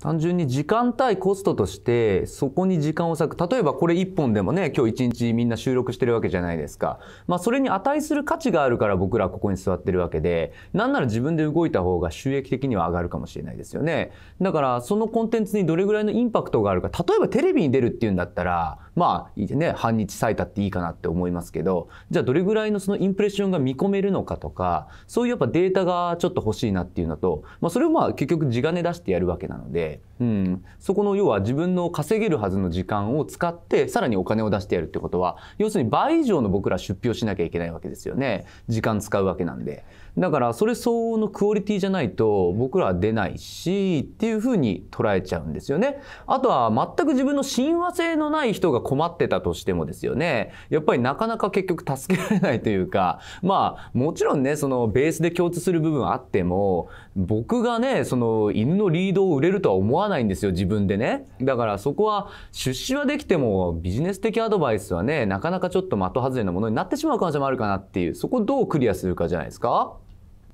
単純に時間対コストとして、そこに時間を割く。例えばこれ1本でもね、今日1日みんな収録してるわけじゃないですか。まあそれに値する価値があるから僕らここに座ってるわけで、なんなら自分で動いた方が収益的には上がるかもしれないですよね。だからそのコンテンツにどれぐらいのインパクトがあるか、例えばテレビに出るっていうんだったら、まあね、半日咲いたっていいかなって思いますけど、じゃあどれぐらいのそのインプレッションが見込めるのかとか、そういうやっぱデータがちょっと欲しいなっていうのと、まあそれをまあ結局地金出してやるわけなので、うん、そこの要は自分の稼げるはずの時間を使ってさらにお金を出してやるってことは要するに倍以上の僕ら出費をしなきゃいけないわけですよね時間使うわけなんでだからそれ相応のクオリティじゃないと僕らは出ないしっていうふうに捉えちゃうんですよねあとは全く自分の親和性のない人が困ってたとしてもですよねやっぱりなかなか結局助けられないというかまあもちろんねそのベースで共通する部分あっても僕がねその犬のリードを売れるとは思わないんですよ自分でねだからそこは出資はできてもビジネス的アドバイスはねなかなかちょっと的外れなものになってしまう可能性もあるかなっていうそこをどうクリアするかじゃないですか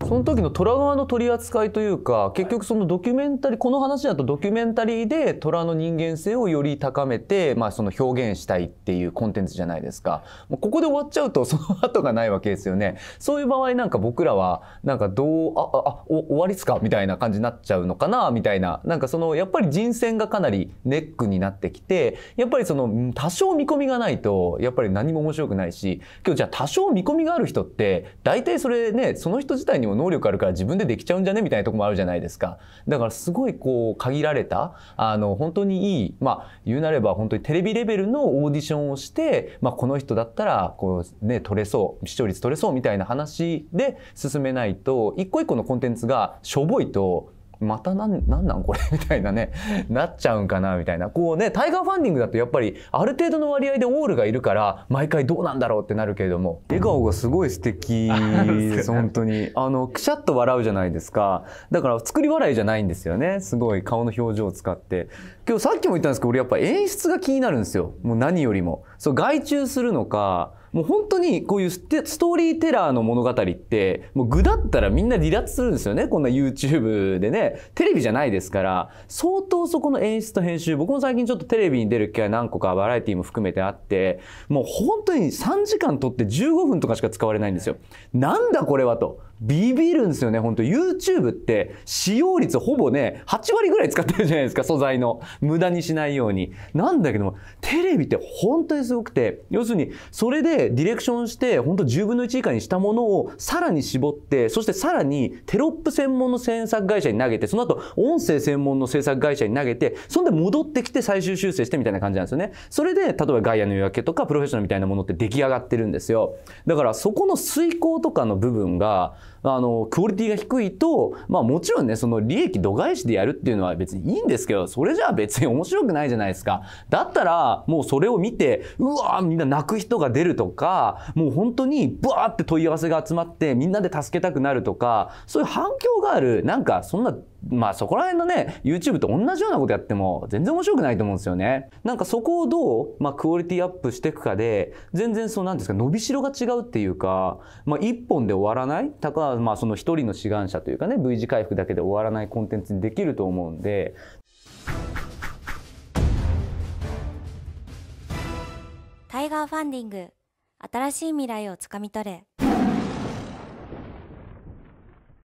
その時の虎側の取り扱いというか結局そのドキュメンタリーこの話だとドキュメンタリーで虎の人間性をより高めて、まあ、その表現したいっていうコンテンツじゃないですかもうここで終わっちゃうとその後がないわけですよねそういう場合なんか僕らはなんかどうああ終わりっすかみたいな感じになっちゃうのかなみたいななんかそのやっぱり人選がかなりネックになってきてやっぱりその多少見込みがないとやっぱり何も面白くないし今日じゃあ多少見込みがある人って大体それねその人自体にも能力あるから自分でできちゃうんじゃねみたいなとこもあるじゃないですかだからすごいこう限られたあの本当にいいまあ言うなれば本当にテレビレベルのオーディションをして、まあ、この人だったらこうね取れそう視聴率取れそうみたいな話で進めないと一個一個のコンテンツがしょぼいとまたななんなんこれみたいなね なっちゃうんかなみたいなこうねタイガーファンディングだとやっぱりある程度の割合でオールがいるから毎回どうなんだろうってなるけれども笑顔がすごい素敵 です本当にあのくしゃっと笑うじゃないですかだから作り笑いじゃないんですよねすごい顔の表情を使って今日さっきも言ったんですけど俺やっぱ演出が気になるんですよもう何よりもそう外注するのかもう本当にこういうストーリーテラーの物語ってもう具だったらみんな離脱するんですよねこんな YouTube でねテレビじゃないですから相当そこの演出と編集僕も最近ちょっとテレビに出る機会何個かバラエティも含めてあってもう本当に3時間撮って15分とかしか使われないんですよ。なんだこれはと。ビビるんですよね、本当 YouTube って使用率ほぼね、8割ぐらい使ってるじゃないですか、素材の。無駄にしないように。なんだけども、テレビって本当にすごくて、要するに、それでディレクションして、本当10分の1以下にしたものをさらに絞って、そしてさらにテロップ専門の制作会社に投げて、その後、音声専門の制作会社に投げて、そんで戻ってきて最終修正してみたいな感じなんですよね。それで、例えばガイアの夜明けとか、プロフェッショナルみたいなものって出来上がってるんですよ。だから、そこの遂行とかの部分が、あのクオリティが低いと、まあ、もちろんねその利益度外視でやるっていうのは別にいいんですけどそれじゃあ別に面白くないじゃないですかだったらもうそれを見てうわーみんな泣く人が出るとかもう本当にブワーって問い合わせが集まってみんなで助けたくなるとかそういう反響があるなんかそんなまあそこら辺のね、YouTube と同じようなことやっても全然面白くないと思うんですよね。なんかそこをどう、まあクオリティアップしていくかで、全然そうなんですか、伸びしろが違うっていうか、まあ一本で終わらない、たかまあその一人の志願者というかね、V 字回復だけで終わらないコンテンツにできると思うんで、タイガーファンディング新しい未来をつかみ取れ